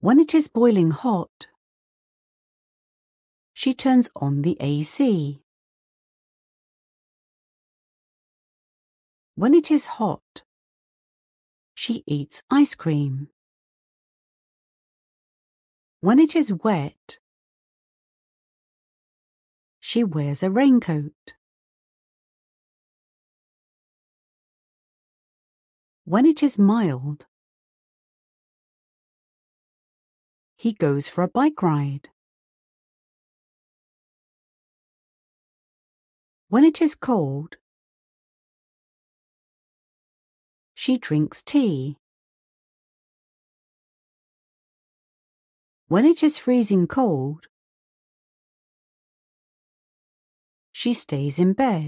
When it is boiling hot, she turns on the AC. When it is hot, she eats ice cream. When it is wet, she wears a raincoat. When it is mild, he goes for a bike ride. When it is cold, she drinks tea. When it is freezing cold, she stays in bed.